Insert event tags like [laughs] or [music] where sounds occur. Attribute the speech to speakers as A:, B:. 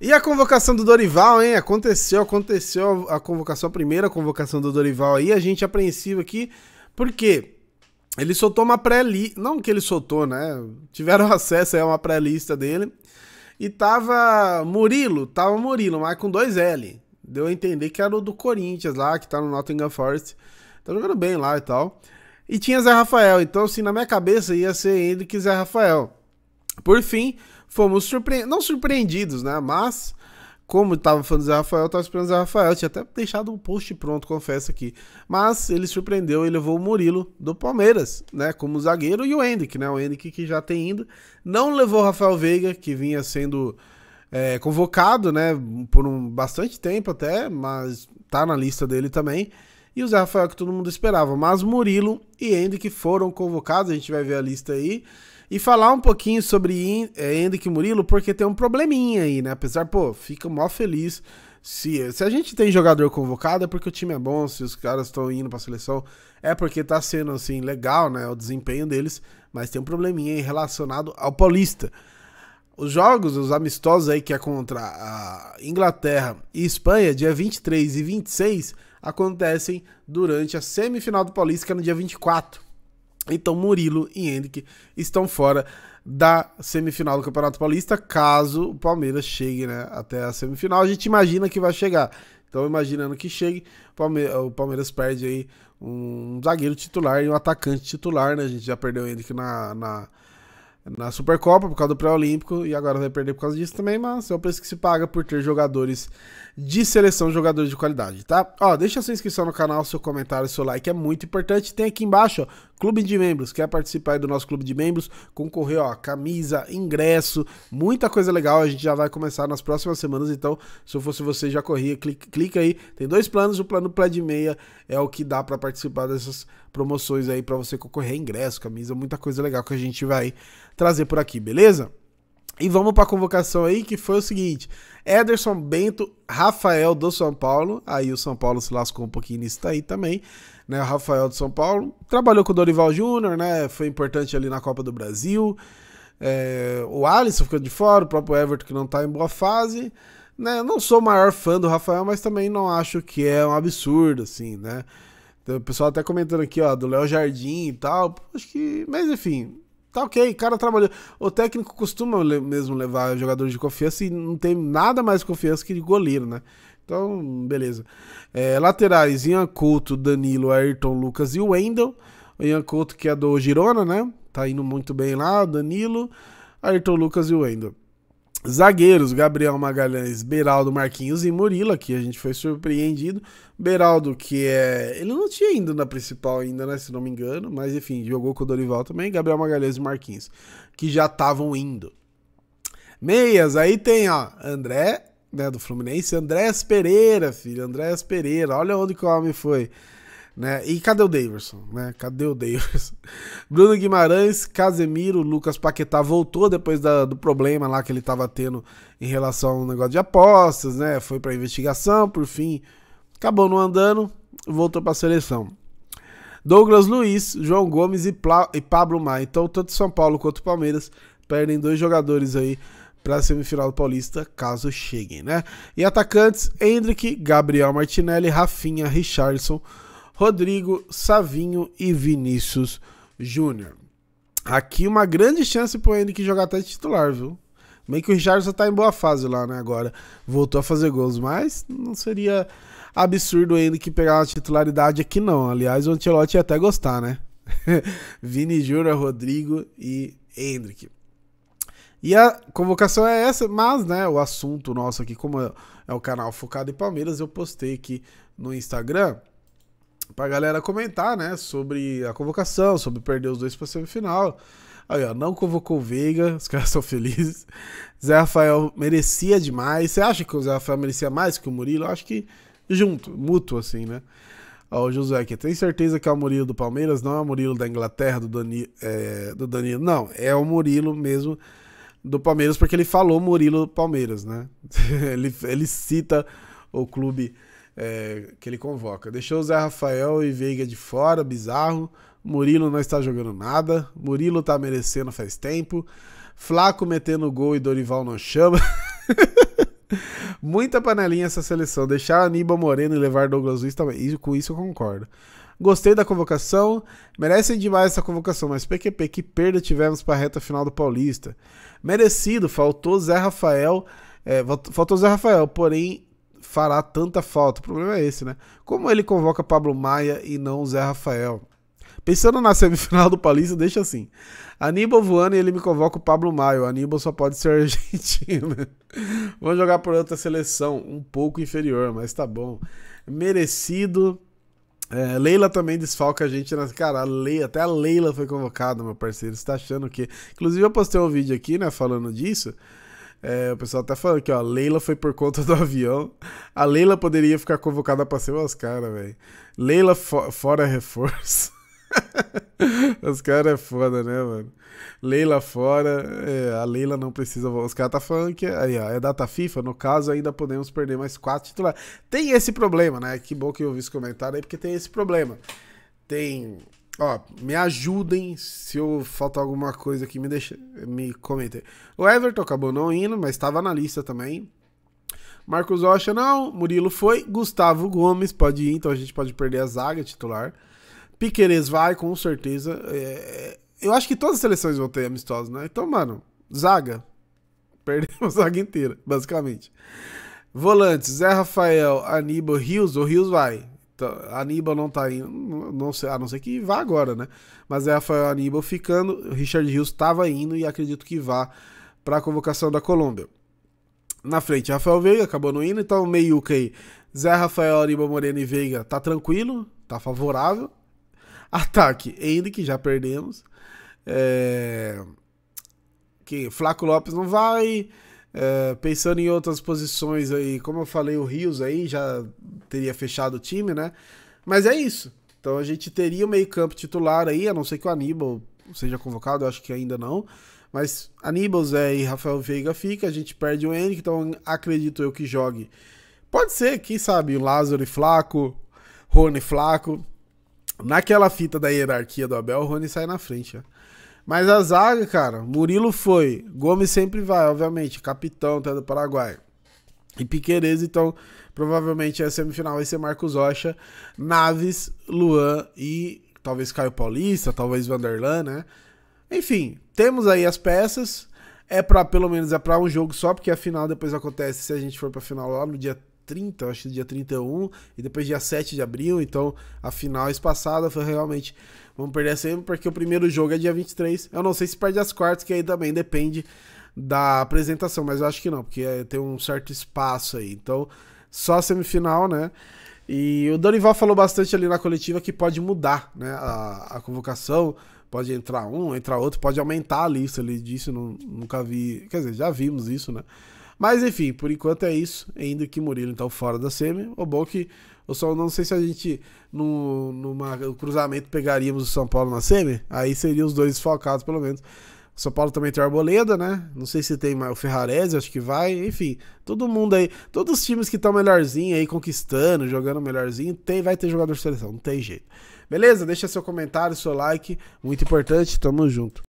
A: E a convocação do Dorival, hein? Aconteceu, aconteceu a convocação, a primeira convocação do Dorival aí, a gente é apreensivo aqui, porque ele soltou uma pré-lista, não que ele soltou, né? Tiveram [laughs] acesso a uma pré-lista dele, e tava Murilo, tava Murilo, mas com dois L. Deu a entender que era o do Corinthians lá, que tá no Nottingham Forest, tá jogando bem lá e tal. E tinha Zé Rafael, então assim, na minha cabeça ia ser ele e Zé Rafael. Por fim, fomos surpre... não surpreendidos, né? Mas, como tava falando do Zé Rafael, tava esperando o Zé Rafael. Tinha até deixado um post pronto, confesso aqui. Mas ele surpreendeu e levou o Murilo do Palmeiras, né? Como zagueiro e o Henrique, né? O Henrique que já tem indo. Não levou o Rafael Veiga, que vinha sendo é, convocado, né? Por um bastante tempo até, mas tá na lista dele também e o Zé Rafael que todo mundo esperava, mas Murilo e Henrique foram convocados, a gente vai ver a lista aí. E falar um pouquinho sobre Henrique é, Murilo, porque tem um probleminha aí, né? Apesar, pô, fica mó feliz. Se, se a gente tem jogador convocado é porque o time é bom, se os caras estão indo pra seleção, é porque tá sendo, assim, legal, né? O desempenho deles, mas tem um probleminha aí relacionado ao Paulista. Os jogos, os amistosos aí que é contra a Inglaterra e Espanha, dia 23 e 26, acontecem durante a semifinal do Paulista, que é no dia 24. Então Murilo e Henrique estão fora da semifinal do Campeonato Paulista, caso o Palmeiras chegue né, até a semifinal. A gente imagina que vai chegar. Então, imaginando que chegue, o Palmeiras perde aí um zagueiro titular e um atacante titular, né? A gente já perdeu o Henrique na, na, na Supercopa por causa do pré-olímpico e agora vai perder por causa disso também, mas é o preço que se paga por ter jogadores de seleção, jogadores de qualidade, tá? Ó, deixa sua inscrição no canal, seu comentário, seu like é muito importante. Tem aqui embaixo, ó, Clube de Membros, quer participar do nosso Clube de Membros? Concorrer, ó, camisa, ingresso, muita coisa legal. A gente já vai começar nas próximas semanas, então se eu fosse você já corria, clica, clica aí. Tem dois planos, o plano Pledge Meia é o que dá para participar dessas promoções aí para você concorrer ingresso, camisa, muita coisa legal que a gente vai trazer por aqui, beleza? E vamos para a convocação aí, que foi o seguinte: Ederson Bento, Rafael do São Paulo. Aí o São Paulo se lascou um pouquinho nisso aí também. Né? O Rafael do São Paulo trabalhou com o Dorival Júnior, né? Foi importante ali na Copa do Brasil. É, o Alisson ficou de fora, o próprio Everton que não está em boa fase. Né? não sou o maior fã do Rafael, mas também não acho que é um absurdo, assim, né? Então, o pessoal até tá comentando aqui, ó, do Léo Jardim e tal. Acho que. Mas enfim, tá ok, o cara trabalhou. O técnico costuma mesmo levar jogadores de confiança e não tem nada mais confiança que de goleiro, né? Então, beleza. É, laterais, Ian Couto, Danilo, Ayrton, Lucas e Wendel. O Ian Couto que é do Girona, né? Tá indo muito bem lá, Danilo, Ayrton, Lucas e Wendel. Zagueiros, Gabriel Magalhães, Beraldo, Marquinhos e Murilo, que a gente foi surpreendido. Beraldo, que é. Ele não tinha ido na principal ainda, né? Se não me engano, mas enfim, jogou com o Dorival também. Gabriel Magalhães e Marquinhos, que já estavam indo. Meias, aí tem, ó, André, né, do Fluminense, Andrés Pereira, filho, Andrés Pereira. Olha onde que o homem foi. Né? E cadê o Daverson? Né? Cadê o Daverson? [laughs] Bruno Guimarães, Casemiro, Lucas Paquetá voltou depois da, do problema lá que ele estava tendo em relação ao negócio de apostas, né? Foi para investigação, por fim, acabou não andando, voltou para a seleção. Douglas Luiz, João Gomes e, Pla, e Pablo Maia. Então, tanto São Paulo quanto Palmeiras perdem dois jogadores aí para a semifinal do Paulista, caso cheguem, né? E atacantes: Hendrick, Gabriel Martinelli, Rafinha, Richardson. Rodrigo, Savinho e Vinícius Júnior. Aqui uma grande chance pro Henrique jogar até titular, viu? Bem que o Richardson tá em boa fase lá, né, agora. Voltou a fazer gols, mas não seria absurdo o Henrique pegar a titularidade aqui não. Aliás, o Ancelotti ia até gostar, né? [laughs] Vini Júnior, Rodrigo e Henrique. E a convocação é essa, mas né, o assunto nosso aqui, como é, é o canal focado em Palmeiras, eu postei aqui no Instagram pra galera comentar, né, sobre a convocação, sobre perder os dois pra semifinal. Aí, ó, não convocou o Veiga, [laughs] os caras são felizes. Zé Rafael merecia demais. Você acha que o Zé Rafael merecia mais que o Murilo? Eu acho que junto, mútuo, assim, né? Ó, o Josué aqui, tem certeza que é o Murilo do Palmeiras, não é o Murilo da Inglaterra, do, Dani, é, do Danilo. Não, é o Murilo mesmo do Palmeiras, porque ele falou Murilo Palmeiras, né? [laughs] ele, ele cita o clube é, que ele convoca. Deixou o Zé Rafael e Veiga de fora, bizarro. Murilo não está jogando nada. Murilo tá merecendo faz tempo. Flaco metendo gol e Dorival não chama. [laughs] Muita panelinha essa seleção. Deixar Aníbal Moreno e levar Douglas Luiz também. com isso eu concordo. Gostei da convocação. Merecem demais essa convocação, mas PQP, que perda tivemos para a reta final do Paulista. Merecido, faltou Zé Rafael. É, faltou Zé Rafael, porém fará tanta falta. O problema é esse, né? Como ele convoca Pablo Maia e não Zé Rafael? Pensando na [laughs] semifinal do Paulista, deixa assim. Aníbal voando e ele me convoca o Pablo Maio. Aníbal só pode ser [laughs] argentino. Vou jogar por outra seleção, um pouco inferior, mas tá bom. Merecido. É, Leila também desfalca a gente. Nas... Cara, a Leila, até a Leila foi convocada, meu parceiro. Você tá achando que. Inclusive, eu postei um vídeo aqui, né, falando disso. É, o pessoal tá falando que ó, a Leila foi por conta do [laughs] avião. A Leila poderia ficar convocada pra ser os caras, né, velho. Leila fo fora reforço. [laughs] os caras é foda, né, mano? Leila fora, é, a Leila não precisa. Os caras tá falando que aí, ó, é data FIFA, no caso ainda podemos perder mais quatro titulares. Tem esse problema, né? Que bom que eu ouvi esse comentário aí, porque tem esse problema. Tem Ó, me ajudem se eu faltar alguma coisa aqui, me deixa, me comentem. O Everton acabou não indo, mas estava na lista também. Marcos Rocha não, Murilo foi, Gustavo Gomes pode ir, então a gente pode perder a zaga titular. Piqueires vai, com certeza. É, é, eu acho que todas as seleções vão ter amistosos, né? Então, mano, zaga. [laughs] Perdemos a zaga inteira, basicamente. Volantes, Zé Rafael, Aníbal, Rios, o Rios vai. Tá, Aníbal não tá indo, não sei, a não ser que vá agora, né? Mas é Rafael Aníbal ficando, Richard Rios estava indo e acredito que vá para a convocação da Colômbia. Na frente, Rafael Veiga acabou não indo, então meio que aí. Zé Rafael Aníbal Moreno e Veiga tá tranquilo, tá favorável. Ataque, que já perdemos. É... Que Flaco Lopes não vai. É, pensando em outras posições aí, como eu falei, o Rios aí já teria fechado o time, né? Mas é isso. Então a gente teria o meio-campo titular aí, a não ser que o Aníbal seja convocado, eu acho que ainda não. Mas Aníbal, Zé e Rafael Veiga fica, a gente perde o Henrique, então acredito eu que jogue. Pode ser, quem sabe, o Lázaro e Flaco, Rony e Flaco. Naquela fita da hierarquia do Abel, o Rony sai na frente, né? Mas a zaga, cara, Murilo foi. Gomes sempre vai, obviamente. Capitão até do Paraguai e Piqueires. Então, provavelmente a semifinal vai ser Marcos Rocha, Naves, Luan e talvez Caio Paulista, talvez Vanderlan, né? Enfim, temos aí as peças. É para pelo menos é para um jogo só, porque a final depois acontece se a gente for para final lá no dia 30, acho que dia 31, e depois dia 7 de abril, então a final espaçada foi realmente vamos perder sempre, porque o primeiro jogo é dia 23. Eu não sei se perde as quartas, que aí também depende da apresentação, mas eu acho que não, porque é, tem um certo espaço aí. Então, só a semifinal, né? E o Dorival falou bastante ali na coletiva que pode mudar né, a, a convocação, pode entrar um, entrar outro, pode aumentar a lista. Ele disse, não, nunca vi. Quer dizer, já vimos isso, né? Mas enfim, por enquanto é isso. Ainda que Murilo então fora da semi. O bom é que eu só não sei se a gente no, numa, cruzamento pegaríamos o São Paulo na semi. Aí seriam os dois focados, pelo menos. São Paulo também tem o Arboleda, né? Não sei se tem o Ferrarese, acho que vai. Enfim, todo mundo aí, todos os times que estão melhorzinho aí, conquistando, jogando melhorzinho, tem, vai ter jogador de seleção, não tem jeito. Beleza? Deixa seu comentário, seu like, muito importante, tamo junto.